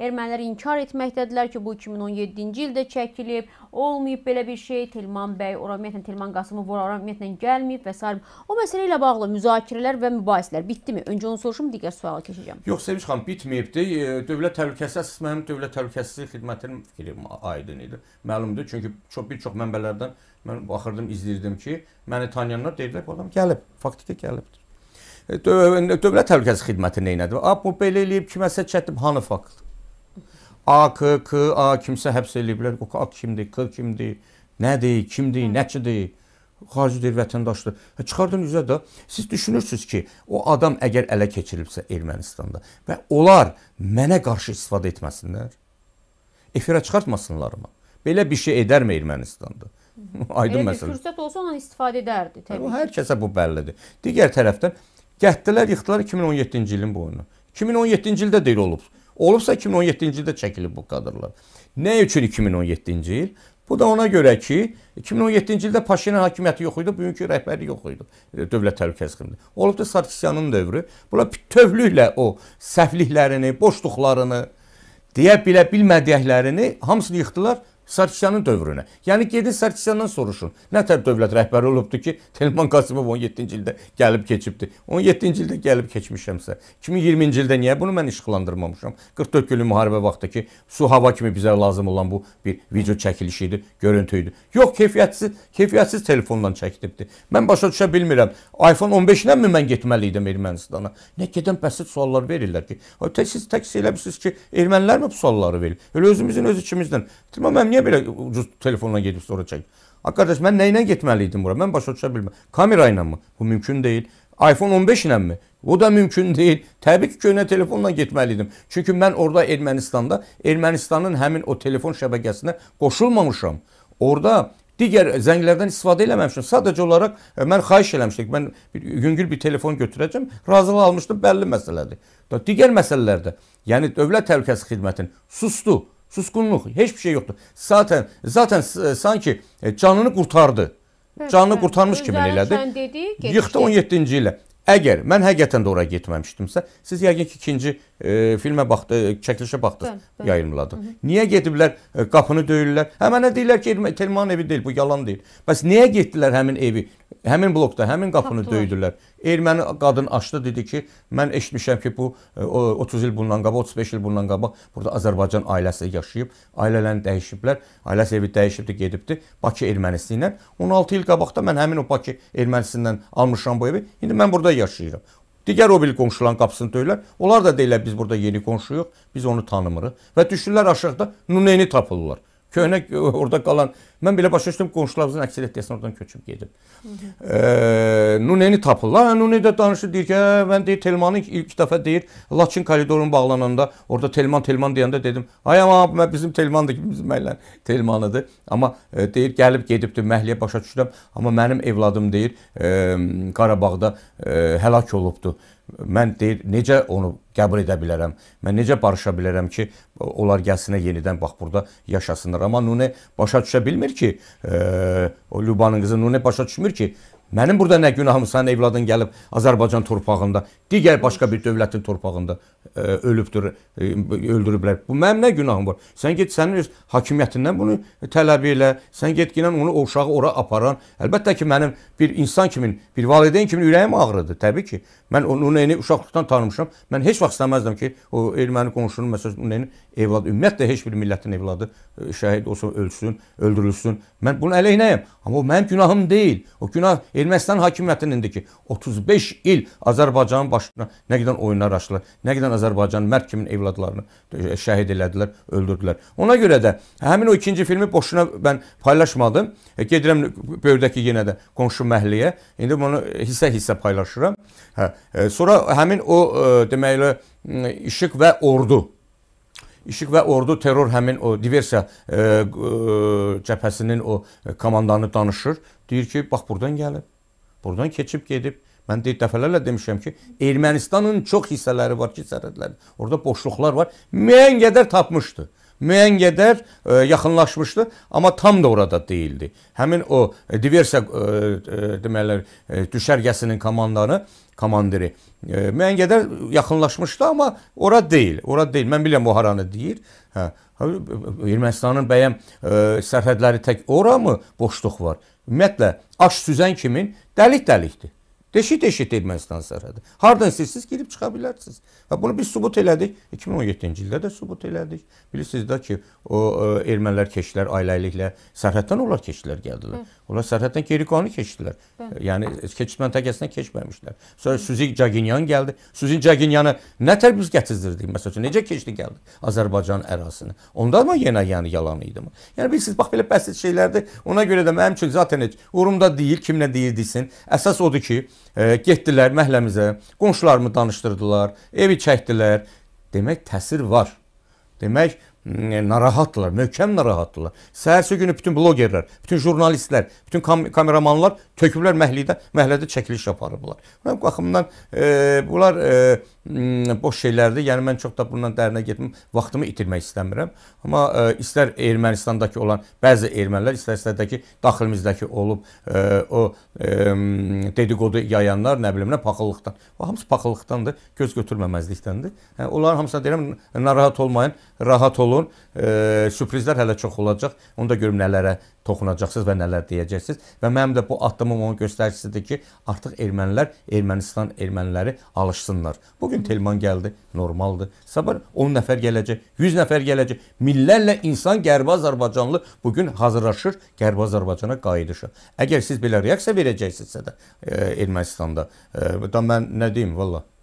Ermənilər inkar etməkdədirlər ki, bu 2017-ci ildə çəkilib, olmayıb belə bir şey. Telman bəy, ora ümumiyyətlə Telman Qasımov ora ümumiyyətlə gəlməyib və s. O məsələ ilə bağlı müzakirələr və mübahisələr bitdimi? Öncə onu soruşum, digər suala keçəcəm. Yox, Sevinç xanım, bitməyibdi. E, dövlət Təhlükəsizlik mənim Dövlət Təhlükəsizlik xidmətinin fikri aydın idi. Məlumdur, çünki çox bir çox mənbələrdən mən baxırdım, izləyirdim ki, məni tanıyanlar deyirlər bu adam gəlib, faktiki gəlibdir. E, dövlət Təhlükəsizlik xidməti nə edib? A bu belə eləyib, kiməsə çətib, hanı fakt? AKKA kimsə həbs eləyiblər. O A kimdir, K kimdir, nədir, kimdir, nəçidir? Xaricidir, vətəndaşdır. Hə, e, çıxardın üzə də. Siz düşünürsüz ki, o adam əgər ələ keçirilibsə Ermənistanda və onlar mənə qarşı istifadə etməsinlər, efirə çıxartmasınlarmı? Belə bir şey edərmi Ermənistanda? Aydın məsələ. Fürsət olsa ondan istifadə edərdi təbii. Bu hər kəsə bu bəllidir. Digər tərəfdən gətdilər, yıxdılar 2017-ci ilin boyunu. 2017-ci ildə deyil olub. Olubsa 2017-ci ildə çəkilib bu kadrlar. Nə üçün 2017-ci il? Bu da ona görə ki, 2017-ci ildə Paşinyan hakimiyyəti yox idi, bugünkü rəhbərlik yox idi e, dövlət təhlükəsizliyində. Olubdur Sarkisyanın dövrü. Bula tövlüklə o səhvliklərini, boşluqlarını, deyə bilə bilmədiklərini hamısını yıxdılar Sarkisyanın dövrünə. Yəni gedin Sarkisyandan soruşun. Nə tər dövlət rəhbəri olubdu ki, Telman Qasımov 17-ci ildə gəlib keçibdi. 17-ci ildə gəlib keçmişəmsə, 2020-ci ildə niyə bunu mən işıqlandırmamışam? 44 günlük müharibə vaxtı ki, su hava kimi bizə lazım olan bu bir video çəkilişi idi, görüntü idi. Yox, keyfiyyətsiz, keyfiyyətsiz telefonla çəkilibdi. Mən başa düşə bilmirəm. iPhone 15-lə mi mən getməli idim Ermənistana? Nə gedən bəsit suallar verirlər ki, siz tək elə bilirsiniz ki, ermənilər mi bu sualları verir? Elə özümüzün öz içimizdən. Tamam, mən niyə niyə belə ucuz telefonla gedib sonra çək? A qardaş, mən nə ilə getməli idim bura? Mən başa düşə bilmirəm. Kamera ilə mi? Bu mümkün deyil. iPhone 15 ilə mi? O da mümkün deyil. Təbii ki, köhnə telefonla getməli idim. Çünki mən orada Ermənistanda Ermənistanın həmin o telefon şəbəkəsinə qoşulmamışam. Orda digər zənglərdən istifadə eləməmişdim. Sadəcə olaraq mən e, xahiş eləmişdik. Mən bir yüngül bir telefon götürəcəm. Razılıq almışdım, bəlli məsələdir. Da digər məsələlərdə, yəni dövlət təhlükəsizlik xidmətinin sustu. Susqunluq, heç bir şey yoxdur. Zaten zaten e, sanki e, canını qurtardı. Hə, canını hə. qurtarmış kimi elədi. Yıxdı 17-ci ilə. Əgər mən həqiqətən də ora getməmişdimsə, siz yəqin ki, ikinci e, filmə baxdı, e, çəkilişə baxdınız, yayımladı. Hı -hı. Niyə gediblər, e, qapını döyürlər? Hə mənə deyirlər ki, Telman evi deyil, bu yalan deyil. Bəs niyə getdilər həmin evi, həmin blokda, həmin qapını Qapdılar. döydülər? Erməni qadın açdı dedi ki, mən eşitmişəm ki, bu e, o, 30 il bundan qabaq, 35 il bundan qabaq burada Azərbaycan ailəsi yaşayıb, ailələrini dəyişiblər, ailəsi evi dəyişibdi, gedibdi Bakı ermənisi ilə. 16 il qabaqda mən həmin o Bakı ermənisindən almışam bu evi. İndi mən burada yaşayırıq. Digər o bir qonşuların qapısını döyürlər. Onlar da deyirlər biz burada yeni qonşuyuq, biz onu tanımırıq və düşürlər aşağıda nuneni tapırlar. Köhnə orada qalan Mən belə başa düşdüm qonşularımızın əksəriyyəti oradan köçüb gedib. E, Nuneni tapırlar. Nuneni də danışır deyir ki, hə, mən deyir Telmanı ilk dəfə deyir Laçın koridorunu bağlananda orada Telman Telman deyəndə dedim, ay amma bizim Telmandır ki, bizim mənlə Telmanıdır. Amma e, deyir gəlib gedibdi məhliyə başa düşürəm, amma mənim evladım deyir e, Qarabağda e, həlak olubdu mən deyir necə onu qəbul edə bilərəm? Mən necə barışa bilərəm ki, onlar gəlsinə yenidən bax burada yaşasınlar. Amma Nune başa düşə bilmir ki, e, o Lubanın qızı Nune başa düşmür ki, Mənim burada nə günahım sənin evladın gəlib Azərbaycan torpağında, digər başqa bir dövlətin torpağında ə, e, ölübdür, ə, e, öldürüblər. Bu mənim nə günahım var? Sən get sənin öz hakimiyyətindən bunu tələb elə. Sən get gələn onu o uşağı ora aparan. Əlbəttə ki, mənim bir insan kimin, bir valideyn kimin ürəyim ağrıdır, təbii ki. Mən onu neyini uşaqlıqdan tanımışam. Mən heç vaxt istəməzdim ki, o erməni qonşunun məsələn neyini evladı, ümumiyyətlə heç bir millətin evladı e, şəhid olsun, ölsün, öldürülsün. Mən bunun əleyhinəyəm. Amma o mənim günahım deyil. O günah Ermənistan hakimiyyətinin indiki 35 il Azərbaycanın başına nə qədər oyunlar açdılar, nə qədər Azərbaycan mərd kimin evladlarını e, şəhid elədilər, öldürdülər. Ona görə də həmin o ikinci filmi boşuna mən paylaşmadım. E, gedirəm böyüdəki yenə də qonşu məhəlləyə. İndi bunu hissə-hissə paylaşıram. Hə, e, sonra həmin o deməkli İşıq və Ordu İşıq və ordu terror həmin o diversiya e, e, cəbhəsinin o komandanı danışır. Deyir ki, bax burdan gəlib. Buradan keçib gedib. Mən deyir dəfələrlə demişəm ki, Ermənistanın çox hissələri var ki, sərhədləri. Orada boşluqlar var. Müəyyən qədər tapmışdı müəyyən qədər e, yaxınlaşmışdı, amma tam da orada deyildi. Həmin o e, diversiya e, deməli düşərgəsinin komandanı komandiri müəyyən qədər yaxınlaşmışdı, amma ora deyil, ora deyil. Mən bilirəm o haranı deyir. Hə. hə Ermənistanın bəyəm sərhədləri tək oramı boşluq var? Ümumiyyətlə aş süzən kimin dəlik-dəlikdir. Deşik-deşik Ermənistan sərhədi. Hardan istəyirsiniz girib çıxa bilərsiniz. Və bunu biz sübut elədik. 2017-ci ildə də sübut elədik. Bilirsiniz də ki, o e, ermənilər keçdilər ailəliklə sərhəddən onlar keçdilər gəldilər. Hı. Onlar sərhəddən geri qanı keçdilər. Hı. E, yəni keçid məntəqəsindən keçməmişlər. Sonra Suzi Caginyan gəldi. Suzi Caginyanı nə tər biz gətizdirdik məsələn necə keçdi gəldi Azərbaycan ərazisini. Onda mı yenə yəni yalan idi mi? Yəni bilirsiniz bax belə bəsit şeylərdir. Ona görə də mənim üçün zaten heç umurumda deyil kimlə deyirdisin. Əsas odur ki, getdilər məhləmizə, qonşularımı danışdırdılar, evi çəkdilər. Demək təsir var. Demək narahatdırlar, möhkəm narahatdırlar. Səhərsi günü bütün bloqerlər, bütün jurnalistlər, bütün kam kameramanlar töküblər məhlidə, məhlədə çəkiliş aparıblar. Bu baxımdan e, bunlar e, boş şeylərdir. Yəni mən çox da bundan dərinə getməm, vaxtımı itirmək istəmirəm. Amma e, istər Ermənistandakı olan bəzi ermənilər, istər-istərdəki daxilimizdəki olub e, o e, dedikodu yayanlar, nə bilim nə paxıllıqdan. Bu hamısı paxıllıqdandır, göz götürməməzlikdəndir. Yəni onların hamısına deyirəm narahat olmayın, rahat olun olun. E, sürprizlər hələ çox olacaq. Onu da görüm nələrə toxunacaqsınız və nələr deyəcəksiniz. Və mənim də bu addımım onun göstəricisidir ki, artıq ermənilər, Ermənistan erməniləri alışsınlar. Bu gün Telman gəldi, normaldır. Sabah 10 nəfər gələcək, 100 nəfər gələcək. Millərlə insan Qərbi Azərbaycanlı bu gün hazırlaşır Qərbi Azərbaycana qayıdışa. Əgər siz belə reaksiya verəcəksinizsə də e, Ermənistanda, e, da mən nə deyim vallah